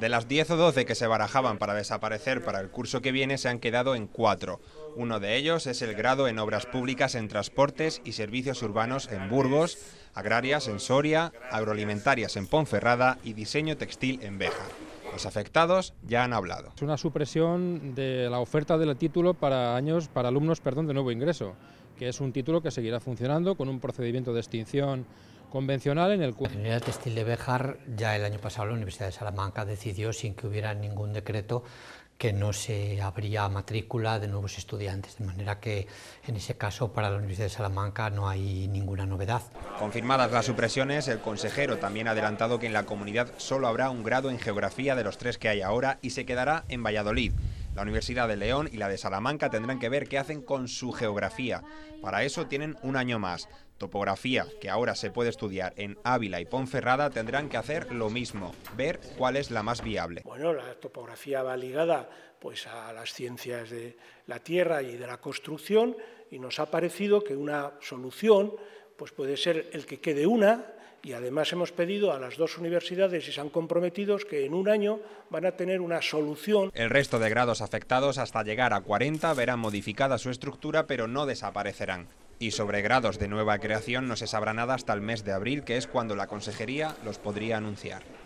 De las 10 o 12 que se barajaban para desaparecer para el curso que viene, se han quedado en cuatro. Uno de ellos es el grado en Obras Públicas en Transportes y Servicios Urbanos en Burgos, Agrarias en Soria, Agroalimentarias en Ponferrada y Diseño Textil en Béjar. Los afectados ya han hablado. Es una supresión de la oferta del título para años para alumnos, perdón, de nuevo ingreso, que es un título que seguirá funcionando con un procedimiento de extinción convencional en el cual... La universidad Textil de Bejar ya el año pasado la Universidad de Salamanca decidió sin que hubiera ningún decreto que no se abría matrícula de nuevos estudiantes, de manera que en ese caso para la Universidad de Salamanca no hay ninguna novedad. Confirmadas las supresiones, el consejero también ha adelantado que en la comunidad solo habrá un grado en geografía de los tres que hay ahora y se quedará en Valladolid. La Universidad de León y la de Salamanca tendrán que ver qué hacen con su geografía. Para eso tienen un año más. Topografía, que ahora se puede estudiar en Ávila y Ponferrada, tendrán que hacer lo mismo, ver cuál es la más viable. Bueno, la topografía va ligada pues, a las ciencias de la tierra y de la construcción y nos ha parecido que una solución pues, puede ser el que quede una y además hemos pedido a las dos universidades y se han comprometido que en un año van a tener una solución. El resto de grados afectados hasta llegar a 40 verán modificada su estructura pero no desaparecerán. Y sobre grados de nueva creación no se sabrá nada hasta el mes de abril, que es cuando la consejería los podría anunciar.